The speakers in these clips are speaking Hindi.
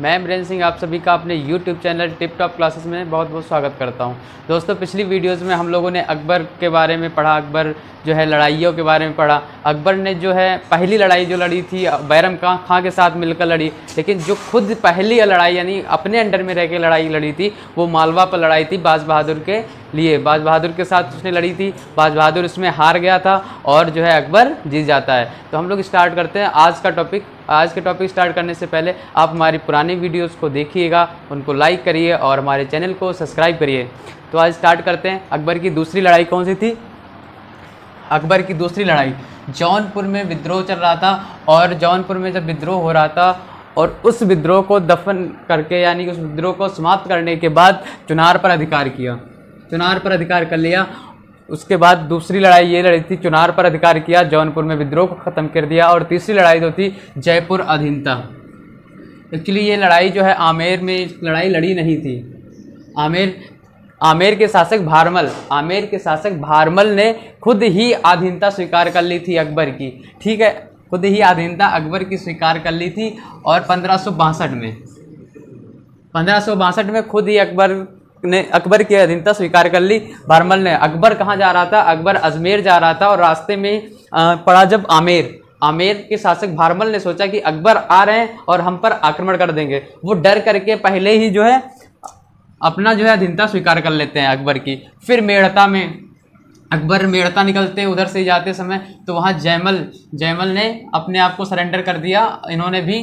मैं इमरेन सिंह आप सभी का अपने YouTube channel Tip Top Classes में बहुत बहुत स्वागत करता हूं दोस्तों पिछली वीडियोस में हम लोगों ने अकबर के बारे में पढ़ा अकबर जो है लड़ाइयों के बारे में पढ़ा अकबर ने जो है पहली लड़ाई जो लड़ी थी बैरम खां खां के साथ मिलकर लड़ी लेकिन जो खुद पहली लड़ाई यानी अपने अंडर में रह के लड़ाई लड़ी थी वो मालवा पर लड़ाई थी बाज बहादुर के लिए बाज बहादुर के साथ उसने लड़ी थी बाज बहादुर उसमें हार गया था और जो है अकबर जीत जाता है तो हम लोग स्टार्ट करते हैं आज का टॉपिक आज के टॉपिक स्टार्ट करने से पहले आप हमारी पुरानी वीडियोज़ को देखिएगा उनको लाइक करिए और हमारे चैनल को सब्सक्राइब करिए तो आज स्टार्ट करते हैं अकबर की दूसरी लड़ाई कौन सी थी अकबर की दूसरी लड़ाई जौनपुर में विद्रोह चल रहा था और जौनपुर में जब विद्रोह हो रहा था और उस विद्रोह को दफन करके यानी कि उस विद्रोह को समाप्त करने के बाद चुनार पर अधिकार किया चुनार पर अधिकार कर लिया उसके बाद दूसरी लड़ाई ये लड़ी थी चुनार पर अधिकार किया जौनपुर में विद्रोह को ख़त्म कर दिया और तीसरी लड़ाई जो थी जयपुर अधीनता एक्चुअली ये लड़ाई जो है आमेर में लड़ाई लड़ी नहीं थी आमेर आमेर के शासक भारमल आमेर के शासक भारमल ने खुद ही अधीनता स्वीकार कर ली थी अकबर की ठीक है खुद ही अधीनता अकबर की स्वीकार कर ली थी और पंद्रह में पंद्रह में खुद ही अकबर ने अकबर की अधीनता स्वीकार कर ली भारमल ने अकबर कहाँ जा रहा था अकबर अजमेर जा रहा था और रास्ते में पड़ा जब आमेर आमेर के शासक भारमल ने सोचा कि अकबर आ रहे हैं और हम पर आक्रमण कर देंगे वो डर करके पहले ही जो है अपना जो है अधीनता स्वीकार कर लेते हैं अकबर की फिर मेड़ता में अकबर मेड़ता निकलते उधर से जाते समय तो वहाँ जयमल जयमल ने अपने आप को सरेंडर कर दिया इन्होंने भी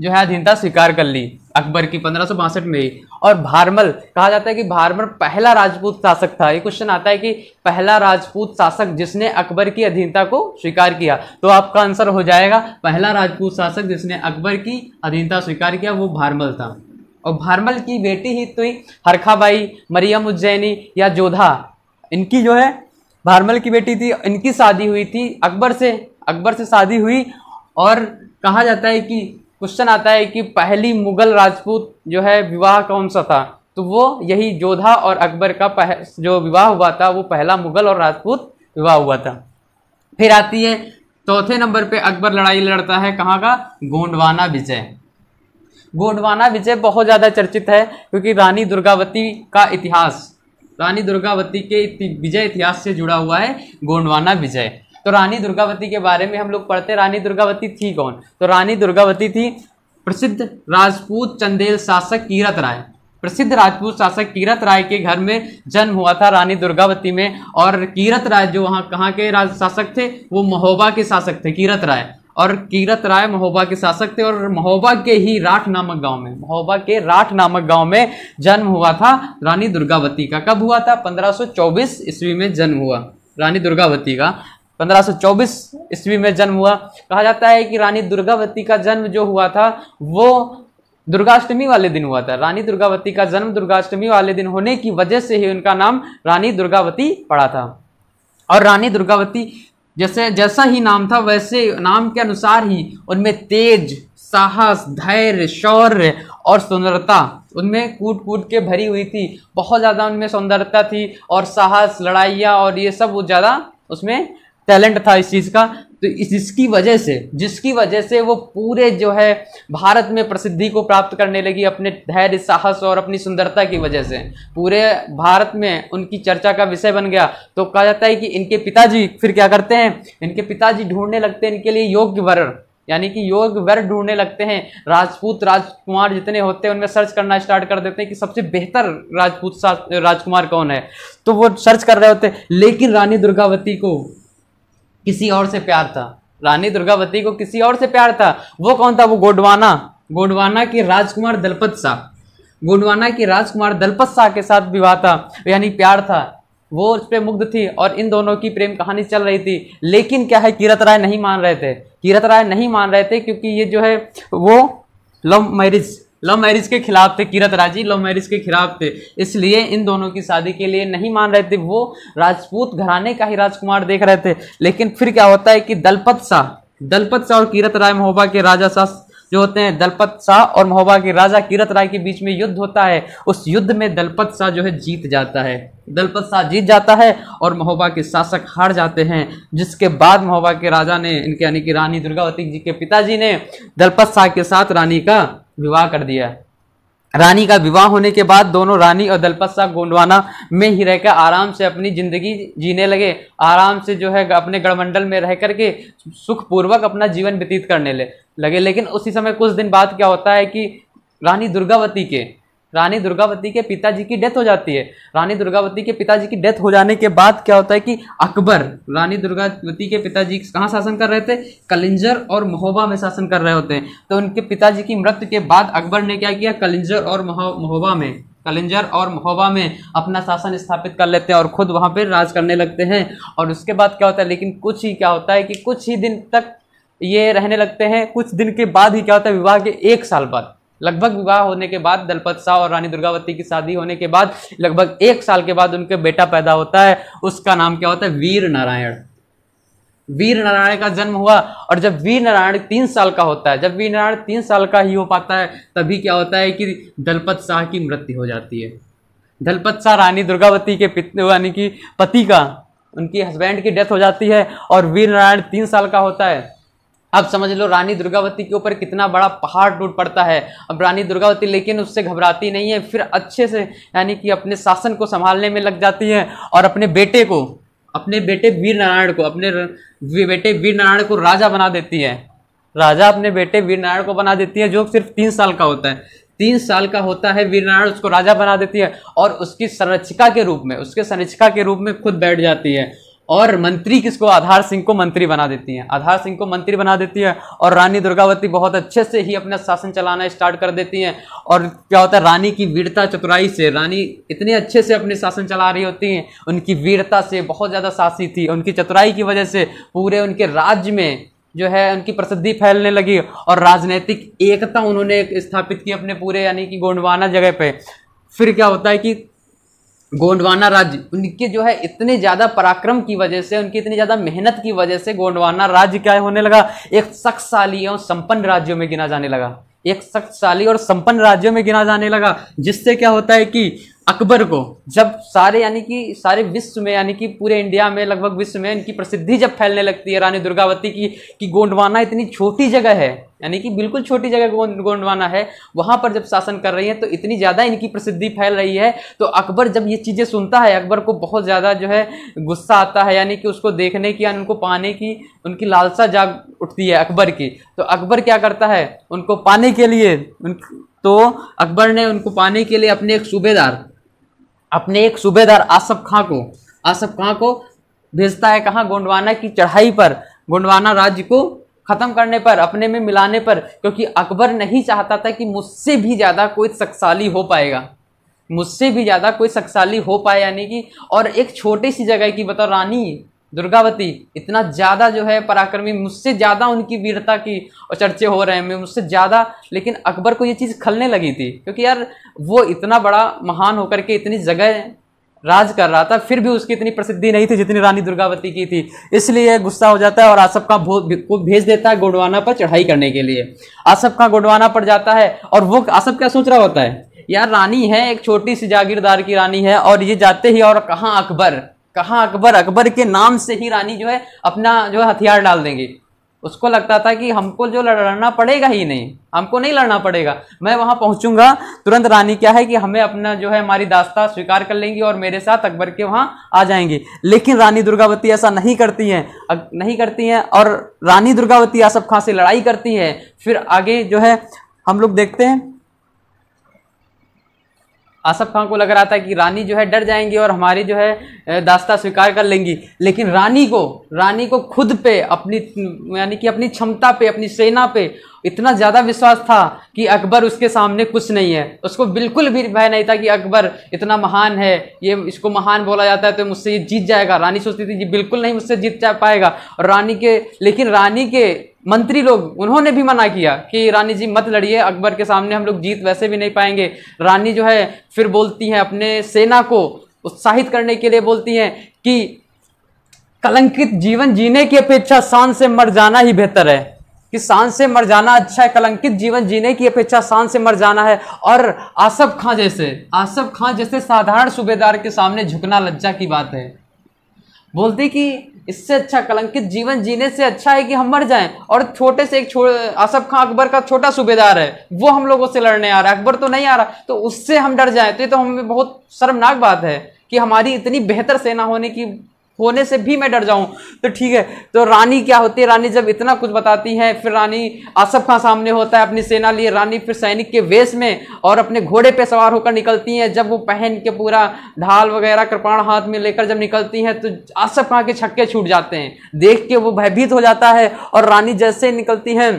जो है अधीनता स्वीकार कर ली अकबर की पंद्रह में ही और भारमल कहा जाता है कि भारमल पहला राजपूत शासक था ये क्वेश्चन आता है कि पहला राजपूत शासक जिसने अकबर की अधीनता को स्वीकार किया तो आपका आंसर हो जाएगा पहला राजपूत शासक जिसने अकबर की अधीनता स्वीकार किया वो भारमल था और भारमल की बेटी ही तो हरखाबाई मरियम उज्जैनी या जोधा इनकी जो है भारमल की बेटी थी इनकी शादी हुई थी अकबर से अकबर से शादी हुई और कहा जाता है कि क्वेश्चन आता है कि पहली मुगल राजपूत जो है विवाह कौन सा था तो वो यही जोधा और अकबर का पह, जो विवाह हुआ था वो पहला मुगल और राजपूत विवाह हुआ था फिर आती है चौथे नंबर पे अकबर लड़ाई लड़ता है कहाँ का गोंडवाना विजय गोंडवाना विजय बहुत ज़्यादा चर्चित है क्योंकि रानी दुर्गावती का इतिहास रानी दुर्गावती के विजय इतिहास से जुड़ा हुआ है गोंडवाना विजय तो रानी दुर्गावती के बारे में हम लोग पढ़ते रानी दुर्गावती थी कौन तो रानी दुर्गावती थी प्रसिद्ध राजपूत चंदेल शासक कीरत राय प्रसिद्ध राजपूत शासक कीरत राय के घर में जन्म हुआ था रानी दुर्गावती में और कीरत राय जो वहाँ कहाँ के राज शासक थे वो महोबा के शासक थे कीरत राय और कीरत राय महोबा के शासक थे और महोबा के ही राठ नामक गांव में महोबा के राठ नामक गांव में जन्म हुआ था रानी दुर्गावती का कब हुआ था 1524 ईस्वी में जन्म हुआ रानी दुर्गावती का 1524 ईस्वी में जन्म हुआ कहा जाता है कि रानी दुर्गावती का जन्म जो हुआ था वो दुर्गाष्टमी वाले दिन हुआ था रानी दुर्गावती का जन्म दुर्गाष्टमी वाले दिन होने की वजह से ही उनका नाम रानी दुर्गावती पड़ा था और रानी दुर्गावती जैसे जैसा ही नाम था वैसे नाम के अनुसार ही उनमें तेज साहस धैर्य शौर्य और सुंदरता उनमें कूट कूट के भरी हुई थी बहुत ज़्यादा उनमें सुंदरता थी और साहस लड़ाइयाँ और ये सब वो ज़्यादा उसमें टैलेंट था इस चीज़ का तो जिसकी वजह से जिसकी वजह से वो पूरे जो है भारत में प्रसिद्धि को प्राप्त करने लगी अपने धैर्य साहस और अपनी सुंदरता की वजह से पूरे भारत में उनकी चर्चा का विषय बन गया तो कहा जाता है कि इनके पिताजी फिर क्या करते हैं इनके पिताजी ढूंढने लगते हैं इनके लिए योग्य वर यानी कि योग वर ढूंढने लगते हैं राजपूत राजकुमार जितने होते हैं उनमें सर्च करना स्टार्ट कर देते हैं कि सबसे बेहतर राजपूत राजकुमार कौन है तो वो सर्च कर रहे होते हैं लेकिन रानी दुर्गावती को किसी और से प्यार था रानी दुर्गावती को किसी और से प्यार था वो कौन था वो गोडवाना गोडवाना के राजकुमार दलपत शाह गोडवाना के राजकुमार दलपत शाह के साथ विवाह था यानी प्यार था वो उस पर मुग्ध थी और इन दोनों की प्रेम कहानी चल रही थी लेकिन क्या है किरत राय नहीं मान रहे थे किरत राय नहीं मान रहे थे क्योंकि ये जो है वो लव मैरिज लव मैरिज के खिलाफ थे किरत राजी लव मैरिज के खिलाफ थे इसलिए इन दोनों की शादी के लिए नहीं मान रहे थे वो राजपूत घराने का ही राजकुमार देख रहे थे लेकिन फिर क्या होता है कि दलपत शाह दलपत शाह और किरत राय महोबा के राजा शाह जो होते हैं दलपत शाह और महोबा के राजा किरत राय के बीच में युद्ध होता है उस युद्ध में दलपत शाह जो है जीत जाता है दलपत शाह जीत जाता है और महोबा के शासक हार जाते हैं जिसके बाद महोबा के राजा ने इनके यानी कि रानी दुर्गावती जी के पिताजी ने दलपत शाह के साथ रानी का विवाह कर दिया है रानी का विवाह होने के बाद दोनों रानी और दलपत शाह गोंडवाना में ही रहकर आराम से अपनी जिंदगी जीने लगे आराम से जो है अपने गढ़मंडल में रह करके सुखपूर्वक अपना जीवन व्यतीत करने लगे लेकिन उसी समय कुछ दिन बाद क्या होता है कि रानी दुर्गावती के रानी दुर्गावती के पिताजी की डेथ हो जाती है रानी दुर्गावती के पिताजी की डेथ हो जाने के बाद क्या होता है कि अकबर रानी दुर्गावती के पिताजी कहाँ शासन कर रहे थे कलिंजर और महोबा में शासन कर रहे होते हैं तो उनके पिताजी की मृत्यु के बाद अकबर ने क्या किया कलिंजर और महोबा में कलिंजर और महोबा में अपना शासन स्थापित कर लेते हैं और खुद वहाँ पर राज करने लगते हैं और उसके बाद क्या होता है लेकिन कुछ ही क्या होता है कि कुछ ही दिन तक ये रहने लगते हैं कुछ दिन के बाद ही क्या होता है विवाह के एक साल बाद लगभग विवाह होने के बाद दलपत शाह और रानी दुर्गावती की शादी होने के बाद लगभग एक साल के बाद उनके बेटा पैदा होता है उसका नाम क्या होता है वीर नारायण वीर नारायण का जन्म हुआ और जब वीर नारायण तीन साल का होता है जब वीर नारायण तीन साल का ही हो पाता है तभी क्या होता है कि दलपत शाह की मृत्यु हो जाती है दलपत शाह रानी दुर्गावती के यानी कि पति का उनकी हस्बैंड की डेथ हो जाती है और वीर नारायण तीन साल का होता है अब समझ लो रानी दुर्गावती के ऊपर कितना बड़ा पहाड़ टूट पड़ता है अब रानी दुर्गावती लेकिन उससे घबराती नहीं है फिर अच्छे से यानी कि अपने शासन को संभालने में लग जाती है और अपने बेटे को अपने बेटे वीर नारायण को अपने बेटे वीर नारायण को राजा बना देती है राजा अपने बेटे वीर नारायण को बना देती है जो सिर्फ तीन साल का होता है तीन साल का होता है वीर नारायण उसको राजा बना देती है और उसकी संरक्षिका के रूप में उसके संरक्षिका के रूप में खुद बैठ जाती है और मंत्री किसको आधार सिंह को मंत्री बना देती हैं आधार सिंह को मंत्री बना देती है और रानी दुर्गावती बहुत अच्छे से ही अपना शासन चलाना स्टार्ट कर देती हैं और क्या होता है रानी की वीरता चतुराई से रानी इतने अच्छे से अपने शासन चला रही होती हैं उनकी वीरता से बहुत ज़्यादा सासी थी उनकी चतुराई की वजह से पूरे उनके राज्य में जो है उनकी प्रसिद्धि फैलने लगी और राजनीतिक एकता उन्होंने स्थापित की अपने पूरे यानी कि गोंडवाना जगह पर फिर क्या होता है कि गोंडवाना राज्य उनके जो है इतने ज़्यादा पराक्रम की वजह से उनकी इतनी ज़्यादा मेहनत की वजह से गोंडवाना राज्य क्या होने लगा एक शख्सशाली और संपन्न राज्यों में गिना जाने लगा एक शख्सशाली और संपन्न राज्यों में गिना जाने लगा जिससे क्या होता है कि अकबर को जब सारे यानी कि सारे विश्व में यानी कि पूरे इंडिया में लगभग विश्व में इनकी प्रसिद्धि जब फैलने लगती है रानी दुर्गावती की कि गोंडवाना इतनी छोटी जगह है यानी कि बिल्कुल छोटी जगह गोंडवाना है वहाँ पर जब शासन कर रही है तो इतनी ज़्यादा इनकी प्रसिद्धि फैल रही है तो अकबर जब ये चीज़ें सुनता है अकबर को बहुत ज़्यादा जो है गुस्सा आता है यानी कि उसको देखने की या उनको पाने की उनकी लालसा जाग उठती है अकबर की तो अकबर क्या करता है उनको पाने के लिए उन तो अकबर ने उनको पाने के लिए अपने एक सूबेदार अपने एक सूबेदार आसफ खां को आसफ खां को भेजता है कहाँ गोंडवाना की चढ़ाई पर गोंडवाना राज्य को खत्म करने पर अपने में मिलाने पर क्योंकि अकबर नहीं चाहता था कि मुझसे भी ज़्यादा कोई शक्साली हो पाएगा मुझसे भी ज़्यादा कोई शक्साली हो पाए यानी कि और एक छोटी सी जगह की बताओ रानी दुर्गावती इतना ज़्यादा जो है पराक्रमी मुझसे ज़्यादा उनकी वीरता की और चर्चे हो रहे हैं मुझसे ज़्यादा लेकिन अकबर को ये चीज़ खलने लगी थी क्योंकि यार वो इतना बड़ा महान होकर के इतनी जगह राज कर रहा था फिर भी उसकी इतनी प्रसिद्धि नहीं थी जितनी रानी दुर्गावती की थी इसलिए गुस्सा हो जाता है और आसफ खां को भेज देता है गोडवाना पर चढ़ाई करने के लिए आसफ खां गोडवाना पर जाता है और वो आसफ क्या सोच रहा होता है यार रानी है एक छोटी सी जागीरदार की रानी है और ये जाते ही और कहाँ अकबर कहा अकबर अकबर के नाम से ही रानी जो है अपना जो है हथियार डाल देंगी उसको लगता था कि हमको जो लड़ना पड़ेगा ही नहीं हमको नहीं लड़ना पड़ेगा मैं वहां पहुंचूंगा तुरंत रानी क्या है कि हमें अपना जो है हमारी दास्ता स्वीकार कर लेंगी और मेरे साथ अकबर के वहां आ जाएंगी लेकिन रानी दुर्गावती ऐसा नहीं करती हैं नहीं करती हैं और रानी दुर्गावती आसफ खां से लड़ाई करती है फिर आगे जो है हम लोग देखते हैं आसफ खान को लग रहा था कि रानी जो है डर जाएंगी और हमारी जो है दास्ता स्वीकार कर लेंगी लेकिन रानी को रानी को खुद पे अपनी यानी कि अपनी क्षमता पे अपनी सेना पे इतना ज़्यादा विश्वास था कि अकबर उसके सामने कुछ नहीं है उसको बिल्कुल भी भय नहीं था कि अकबर इतना महान है ये इसको महान बोला जाता है तो मुझसे ये जीत जाएगा रानी सोचती थी कि बिल्कुल नहीं मुझसे जीत जा पाएगा और रानी के लेकिन रानी के मंत्री लोग उन्होंने भी मना किया कि रानी जी मत लड़िए अकबर के सामने हम लोग जीत वैसे भी नहीं पाएंगे रानी जो है फिर बोलती हैं अपने सेना को उत्साहित करने के लिए बोलती हैं कि कलंकित जीवन जीने की अपेक्षा शान से मर जाना ही बेहतर है कि शान से मर जाना अच्छा है कलंकित जीवन जीने की अपेक्षा शान से मर जाना है और आसफ खां जैसे आसफ खां जैसे साधारण सूबेदार के सामने झुकना लज्जा की बात है बोलते कि इससे अच्छा कलंकित जीवन जीने से अच्छा है कि हम मर जाएं और छोटे से एक आसफ खां अकबर का छोटा सूबेदार है वो हम लोगों से लड़ने आ रहा है अकबर तो नहीं आ रहा तो उससे हम डर जाएं तो ये तो हमें बहुत शर्मनाक बात है कि हमारी इतनी बेहतर सेना होने की होने से भी मैं डर जाऊं तो ठीक है तो रानी क्या होती है रानी जब इतना कुछ बताती है फिर रानी आसफ खां सामने होता है अपनी सेना लिए रानी फिर सैनिक के वेश में और अपने घोड़े पे सवार होकर निकलती हैं जब वो पहन के पूरा ढाल वगैरह कृपाण हाथ में लेकर जब निकलती हैं तो आसफ खां के छक्के छूट जाते हैं देख के वो भयभीत हो जाता है और रानी जैसे निकलती हैं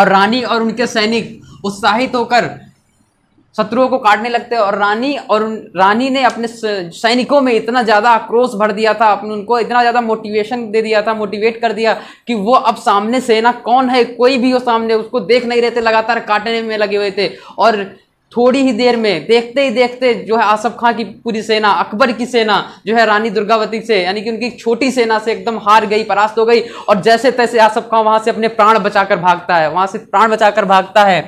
और रानी और उनके सैनिक उत्साहित होकर शत्रुओं को काटने लगते और रानी और रानी ने अपने सैनिकों में इतना ज़्यादा आक्रोश भर दिया था अपने उनको इतना ज़्यादा मोटिवेशन दे दिया था मोटिवेट कर दिया कि वो अब सामने सेना कौन है कोई भी वो सामने उसको देख नहीं रहे थे लगातार काटने में लगे हुए थे और थोड़ी ही देर में देखते ही देखते जो है आसफ खां की पूरी सेना अकबर की सेना जो है रानी दुर्गावती से यानी कि उनकी छोटी सेना से एकदम हार गई परास्त हो गई और जैसे तैसे आसफ खां वहां से अपने प्राण बचाकर भागता है वहां से प्राण बचाकर भागता है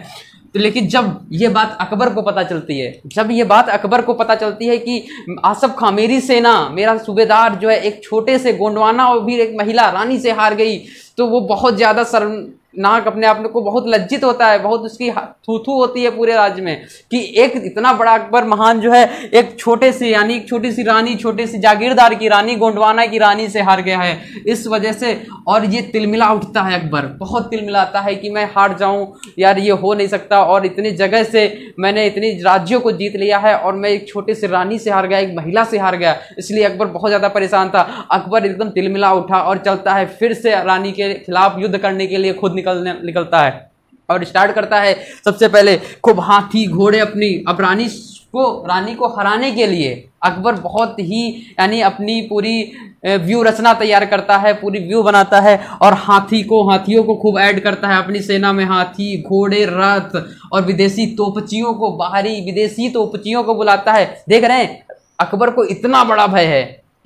तो लेकिन जब ये बात अकबर को पता चलती है जब ये बात अकबर को पता चलती है कि आसफ खां मेरी सेना मेरा सूबेदार जो है एक छोटे से गोंडवाना और भी एक महिला रानी से हार गई तो वो बहुत ज़्यादा शर्म नाक अपने आप को बहुत लज्जित होता है बहुत उसकी थूथू होती है पूरे राज्य में कि एक इतना बड़ा अकबर महान जो है एक छोटे से यानी एक छोटी सी रानी छोटे सी जागीरदार की रानी गोंडवाना की रानी से हार गया है इस वजह से और ये तिलमिला उठता है अकबर बहुत तिलमिलाता है कि मैं हार जाऊँ यार ये हो नहीं सकता और इतनी जगह से मैंने इतनी राज्यों को जीत लिया है और मैं एक छोटे से रानी से हार गया एक महिला से हार गया इसलिए अकबर बहुत ज़्यादा परेशान था अकबर एकदम तिलमिला उठा और चलता है फिर से रानी के खिलाफ युद्ध करने के लिए खुद निकलने निकलता है और स्टार्ट करता है सबसे पहले खूब हाथी घोड़े अपनी अब रानी को रानी को हराने के लिए अकबर बहुत ही यानी अपनी पूरी व्यू रचना तैयार करता है पूरी व्यू बनाता है और हाथी को हाथियों को खूब ऐड करता है अपनी सेना में हाथी घोड़े रथ और विदेशी तोपचियों को बाहरी विदेशी तोपचियों को बुलाता है देख रहे हैं अकबर को इतना बड़ा भय है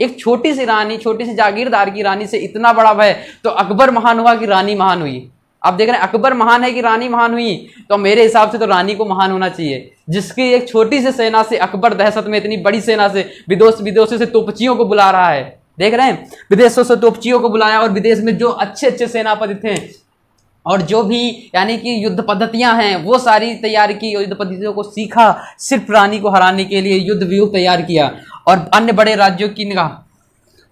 एक छोटी सी रानी छोटी सी जागीरदार की रानी से इतना बड़ा भय तो अकबर महान हुआ कि रानी महान हुई आप देख रहे हैं अकबर महान है कि रानी महान हुई तो मेरे हिसाब से तो रानी को महान होना चाहिए जिसकी एक छोटी सी से सेना से अकबर दहशत में इतनी बड़ी सेना से विदेश विदेशों से तोपचियों को बुला रहा है देख रहे हैं विदेशों से तोपचियों को बुलाया और विदेश में जो अच्छे अच्छे सेनापति थे और जो भी यानी कि युद्ध पद्धतियां हैं वो सारी तैयार की युद्ध पद्धतियों को सीखा सिर्फ रानी को हराने के लिए युद्ध व्यूह तैयार किया और अन्य बड़े राज्यों की निगाह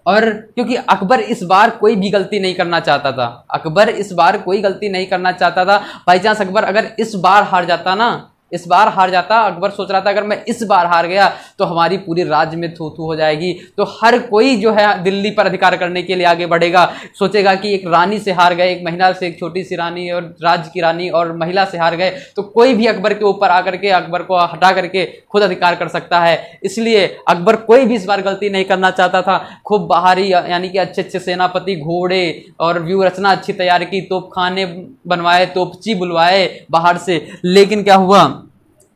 और क्योंकि अकबर इस बार कोई भी गलती नहीं करना चाहता था अकबर इस बार कोई गलती नहीं करना चाहता था बाई चांस अकबर अगर इस बार हार जाता ना इस बार हार जाता अकबर सोच रहा था अगर मैं इस बार हार गया तो हमारी पूरी राज्य में थू थू हो जाएगी तो हर कोई जो है दिल्ली पर अधिकार करने के लिए आगे बढ़ेगा सोचेगा कि एक रानी से हार गए एक महिला से एक छोटी सी रानी और राज्य की रानी और महिला से हार गए तो कोई भी अकबर के ऊपर आकर के अकबर को हटा करके खुद अधिकार कर सकता है इसलिए अकबर कोई भी इस बार गलती नहीं करना चाहता था खूब बाहरी यानी कि अच्छे अच्छे सेनापति घोड़े और व्यू रचना अच्छी तैयार की तोपखाने बनवाए तोपची बुलवाए बाहर से लेकिन क्या हुआ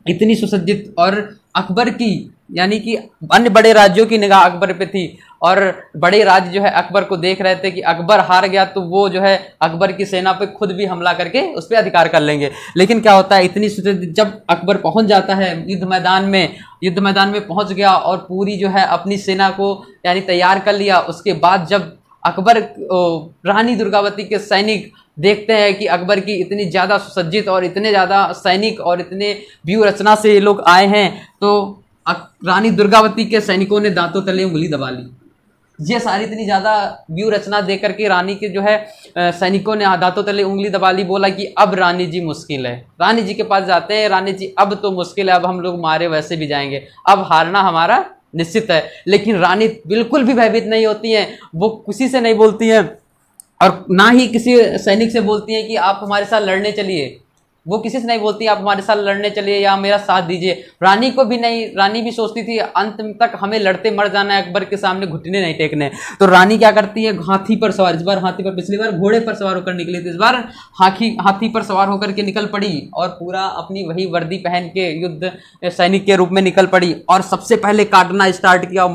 इतनी सुसज्जित और अकबर की यानी कि अन्य बड़े राज्यों की निगाह अकबर पे थी और बड़े राज्य जो है अकबर को देख रहे थे कि अकबर हार गया तो वो जो है अकबर की सेना पे खुद भी हमला करके उस पर अधिकार कर लेंगे लेकिन क्या होता है इतनी जब अकबर पहुंच जाता है युद्ध मैदान में युद्ध मैदान में पहुंच गया और पूरी जो है अपनी सेना को यानी तैयार कर लिया उसके बाद जब अकबर रानी दुर्गावती के सैनिक देखते हैं कि अकबर की इतनी ज़्यादा सुसज्जित और इतने ज़्यादा सैनिक और इतने व्यू रचना से ये लोग आए हैं तो रानी दुर्गावती के सैनिकों ने दांतों तले उंगली दबा ली ये सारी इतनी ज़्यादा व्यू रचना दे करके रानी के जो है सैनिकों ने दांतों तले उंगली दबा ली बोला कि अब रानी जी मुश्किल है रानी जी के पास जाते हैं रानी जी अब तो मुश्किल है अब हम लोग मारे वैसे भी जाएंगे अब हारना हमारा निश्चित है लेकिन रानी बिल्कुल भी भयभीत नहीं होती हैं वो किसी से नहीं बोलती हैं और ना ही किसी सैनिक से बोलती हैं कि आप हमारे साथ लड़ने चलिए वो किसी से नहीं बोलती आप हमारे साथ लड़ने चलिए या मेरा साथ दीजिए रानी को भी नहीं रानी भी सोचती थी अंत तक हमें लड़ते मर जाना है अकबर के सामने घुटने नहीं टेकने तो रानी क्या करती है हाथी पर सवार इस बार हाथी पर पिछली बार घोड़े पर सवार होकर निकली थी इस बार हाथी हाथी पर सवार होकर के निकल पड़ी और पूरा अपनी वही वर्दी पहन के युद्ध सैनिक के रूप में निकल पड़ी और सबसे पहले काटना स्टार्ट किया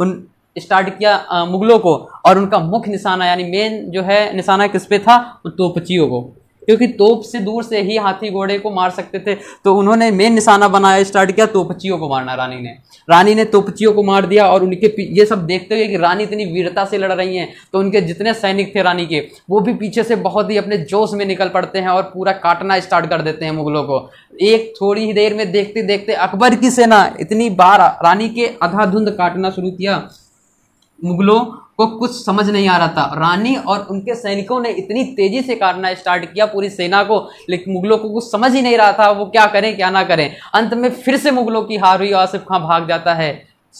उन स्टार्ट किया मुगलों को और उनका मुख्य निशाना यानी मेन जो है निशाना किस पे था तो तोपचियों को क्योंकि तोप से दूर से ही हाथी घोड़े को मार सकते थे तो उन्होंने मेन निशाना बनाया स्टार्ट किया तोपचियों को मारना रानी ने रानी ने तोपचियों को मार दिया और उनके ये सब देखते हुए कि रानी इतनी वीरता से लड़ रही हैं तो उनके जितने सैनिक थे रानी के वो भी पीछे से बहुत ही अपने जोश में निकल पड़ते हैं और पूरा काटना स्टार्ट कर देते हैं मुगलों को एक थोड़ी ही देर में देखते देखते अकबर की सेना इतनी बार रानी के आधा धुंध काटना शुरू किया मुगलों को कुछ समझ नहीं आ रहा था रानी और उनके सैनिकों ने इतनी तेजी से काटना स्टार्ट किया पूरी सेना को लेकिन मुगलों को कुछ समझ ही नहीं रहा था वो क्या करें क्या ना करें अंत में फिर से मुगलों की हार हुई आसिफ खां भाग जाता है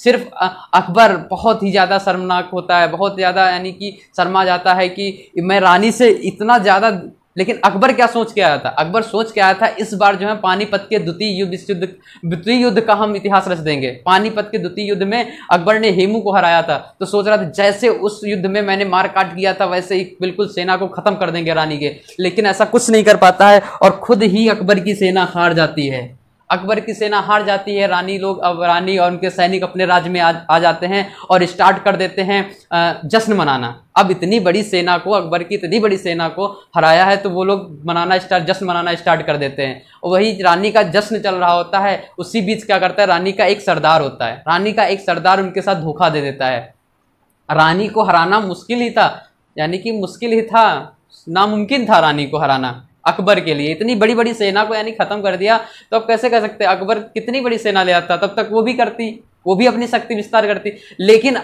सिर्फ अकबर बहुत ही ज़्यादा शर्मनाक होता है बहुत ज़्यादा यानी कि शर्मा जाता है कि मैं रानी से इतना ज़्यादा लेकिन अकबर क्या सोच के आया था अकबर सोच के आया था इस बार जो है पानीपत के द्वितीय युद्ध युद्ध द्वितीय युद्ध का हम इतिहास रच देंगे पानीपत के द्वितीय युद्ध में अकबर ने हेमू को हराया था तो सोच रहा था जैसे उस युद्ध में मैंने मार काट किया था वैसे ही बिल्कुल सेना को खत्म कर देंगे रानी के लेकिन ऐसा कुछ नहीं कर पाता है और खुद ही अकबर की सेना हार जाती है अकबर की सेना हार जाती है रानी लोग अब रानी और उनके सैनिक अपने राज्य में आ, आ जाते हैं और स्टार्ट कर देते हैं जश्न मनाना अब इतनी बड़ी सेना को अकबर की इतनी बड़ी सेना को हराया है तो वो लोग मनाना स्टार्ट जश्न मनाना स्टार्ट कर देते हैं वही रानी का जश्न चल रहा होता है उसी बीच क्या करता है रानी का एक सरदार होता है रानी का एक सरदार उनके साथ धोखा दे देता है रानी को हराना मुश्किल ही था यानी कि मुश्किल ही था नामुमकिन था रानी को हराना अकबर के लिए इतनी बड़ी बड़ी सेना को यानी खत्म कर दिया तो आप कैसे कह सकते अकबर कितनी बड़ी सेना ले आता तब तक वो भी करती वो भी अपनी शक्ति विस्तार करती लेकिन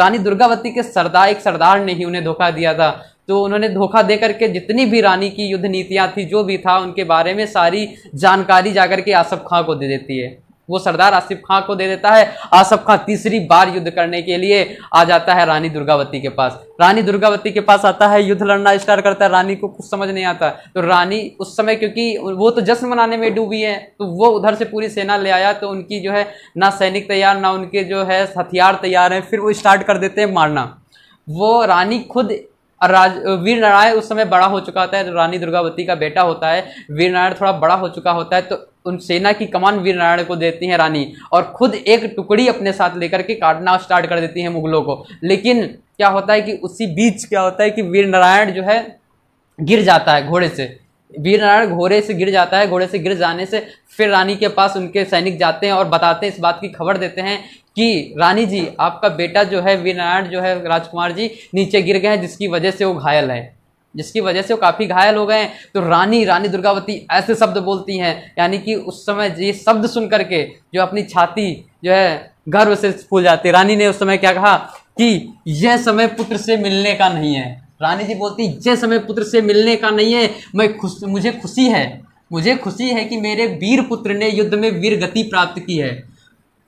रानी दुर्गावती के सरदार एक सरदार ने ही उन्हें धोखा दिया था तो उन्होंने धोखा दे करके जितनी भी रानी की युद्ध नीतियाँ थी जो भी था उनके बारे में सारी जानकारी जाकर के आसफ खां को दे देती है वो सरदार आसिफ खां को दे देता है आसफ खां तीसरी बार युद्ध करने के लिए आ जाता है रानी दुर्गावती के पास रानी दुर्गावती के पास आता है युद्ध लड़ना स्टार्ट करता है रानी को कुछ समझ नहीं आता तो रानी उस समय क्योंकि वो तो जश्न मनाने में डूबी है तो वो उधर से पूरी सेना ले आया तो उनकी जो है ना सैनिक तैयार ना उनके जो है हथियार तैयार हैं फिर वो स्टार्ट कर देते हैं मारना वो रानी खुद और राज वीर नारायण उस समय बड़ा हो चुका होता है रानी दुर्गावती का बेटा होता है वीर नारायण थोड़ा बड़ा हो चुका होता है तो उन सेना की कमान वीर नारायण को देती है रानी और खुद एक टुकड़ी अपने साथ लेकर के काटना स्टार्ट कर देती है मुगलों को लेकिन क्या होता है कि उसी बीच क्या होता है कि वीर नारायण जो है गिर जाता है घोड़े से वीर नारायण घोड़े से गिर जाता है घोड़े से गिर जाने से फिर रानी के पास उनके सैनिक जाते हैं और बताते हैं इस बात की खबर देते हैं कि रानी जी आपका बेटा जो है वीर नारायण जो है राजकुमार जी नीचे गिर गए हैं जिसकी वजह से वो घायल है जिसकी वजह से वो काफ़ी घायल हो गए हैं तो रानी रानी दुर्गावती ऐसे शब्द बोलती हैं यानी कि उस समय ये शब्द सुन करके जो अपनी छाती जो है गर्व से फूल जाती है रानी ने उस समय क्या कहा कि यह समय पुत्र से मिलने का नहीं है रानी जी बोलती जय समय पुत्र से मिलने का नहीं है मैं खुश मुझे खुशी है मुझे खुशी है कि मेरे वीर पुत्र ने युद्ध में वीर गति प्राप्त की है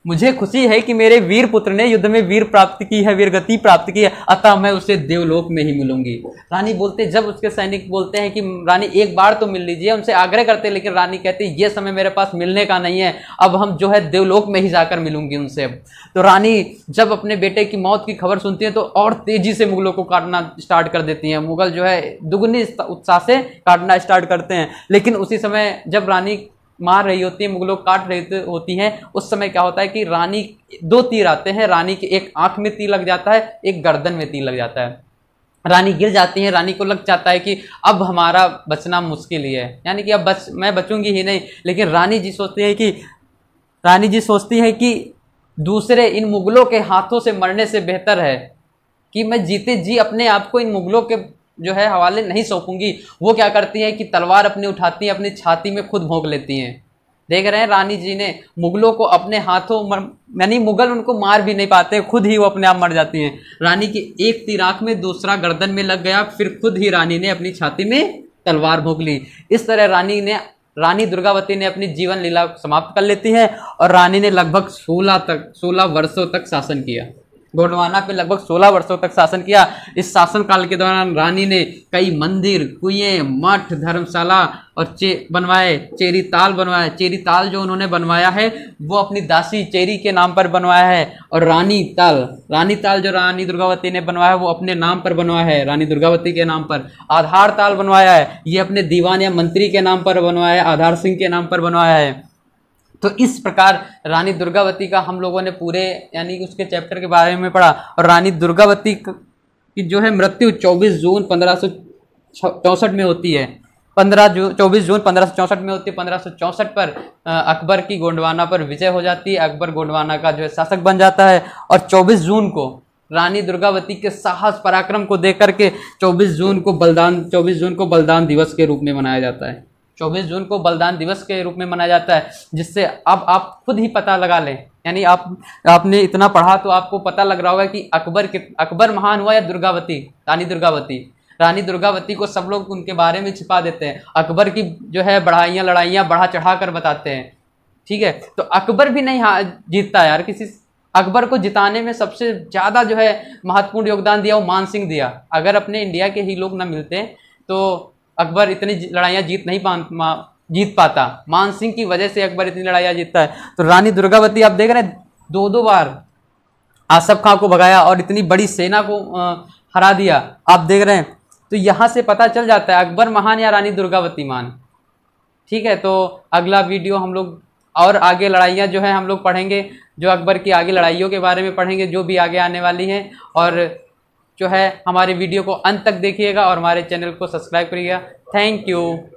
मुझे खुशी है कि मेरे वीर पुत्र ने युद्ध में वीर प्राप्त की है वीर गति प्राप्त की है अतः मैं उसे देवलोक में ही मिलूंगी रानी बोलते जब उसके सैनिक बोलते हैं कि रानी एक बार तो मिल लीजिए उनसे आग्रह करते लेकिन रानी कहती ये समय मेरे पास मिलने का नहीं है अब हम जो है देवलोक में ही जाकर मिलूंगी उनसे तो रानी जब अपने बेटे की मौत की खबर सुनती है तो और तेजी से मुगलों को काटना स्टार्ट कर देती है मुगल जो है दुगुनी उत्साह से काटना स्टार्ट करते हैं लेकिन उसी समय जब रानी मार रही होती है मुगलों काट रही होती हैं उस समय क्या होता है कि रानी दो तीर आते हैं रानी के एक आंख में तीर लग जाता है एक गर्दन में तीर लग जाता है रानी गिर जाती है रानी को लग जाता है कि अब हमारा बचना मुश्किल ही है यानी कि अब बच मैं बचूंगी ही नहीं लेकिन रानी जी सोचती है कि रानी जी सोचती है कि दूसरे इन मुगलों के हाथों से मरने से बेहतर है कि मैं जीते जी अपने आप को इन मुगलों के जो है हवाले नहीं सौंपूंगी वो क्या करती हैं कि तलवार अपनी उठाती हैं अपनी छाती में खुद भोंक लेती हैं देख रहे हैं रानी जी ने मुगलों को अपने हाथों मर यानी मुगल उनको मार भी नहीं पाते खुद ही वो अपने आप मर जाती हैं रानी की एक तिराक में दूसरा गर्दन में लग गया फिर खुद ही रानी ने अपनी छाती में तलवार भोंक ली इस तरह रानी ने रानी दुर्गावती ने अपनी जीवन लीला समाप्त कर लेती है और रानी ने लगभग सोलह तक सोलह वर्षों तक शासन किया गोंडवाना पे लगभग 16 वर्षों तक शासन किया इस शासन काल के दौरान रानी ने कई मंदिर कुएं मठ धर्मशाला और चे बनवाए चेरी ताल बनवाए चेरी ताल जो उन्होंने बनवाया है वो अपनी दासी चेरी के नाम पर बनवाया है और रानी ताल रानी ताल जो रानी दुर्गावती ने बनवाया है वो अपने नाम पर बनवाया है रानी दुर्गावती के नाम पर आधार ताल बनवाया है ये अपने दीवान या मंत्री के नाम पर बनवाया है आधार सिंह के नाम पर बनवाया है तो इस प्रकार रानी दुर्गावती का हम लोगों ने पूरे यानी कि उसके चैप्टर के बारे में पढ़ा और रानी दुर्गावती की जो है मृत्यु 24 जून पंद्रह में होती है पंद्रह जून चौबीस जून पंद्रह में होती है पंद्रह पर अकबर की गोंडवाना पर विजय हो जाती है अकबर गोंडवाना का जो है शासक बन जाता है और चौबीस जून को रानी दुर्गावती के साहस पराक्रम को देख करके 24 जून को बलिदान 24 जून को बलिदान दिवस के रूप में मनाया जाता है 24 जून को बलिदान दिवस के रूप में मनाया जाता है जिससे अब आप खुद ही पता लगा लें यानी आप आपने इतना पढ़ा तो आपको पता लग रहा होगा कि अकबर के अकबर महान हुआ या दुर्गावती रानी दुर्गावती रानी दुर्गावती को सब लोग उनके बारे में छिपा देते हैं अकबर की जो है बढ़ाइयाँ लड़ाइयाँ बढ़ा चढ़ा कर बताते हैं ठीक है तो अकबर भी नहीं जीतता यार किसी अकबर को जिताने में सबसे ज़्यादा जो है महत्वपूर्ण योगदान दिया वो मान सिंह दिया अगर अपने इंडिया के ही लोग ना मिलते तो अकबर इतनी लड़ाइयाँ जीत नहीं पा जीत पाता मान सिंह की वजह से अकबर इतनी लड़ाइयाँ जीतता है तो रानी दुर्गावती आप देख रहे हैं दो दो बार आसफ खां को भगाया और इतनी बड़ी सेना को हरा दिया आप देख रहे हैं तो यहाँ से पता चल जाता है अकबर महान या रानी दुर्गावती मान ठीक है तो अगला वीडियो हम लोग और आगे लड़ाइयाँ जो है हम लोग पढ़ेंगे जो अकबर की आगे लड़ाइयों के बारे में पढ़ेंगे जो भी आगे आने वाली हैं और जो है हमारे वीडियो को अंत तक देखिएगा और हमारे चैनल को सब्सक्राइब करिएगा थैंक यू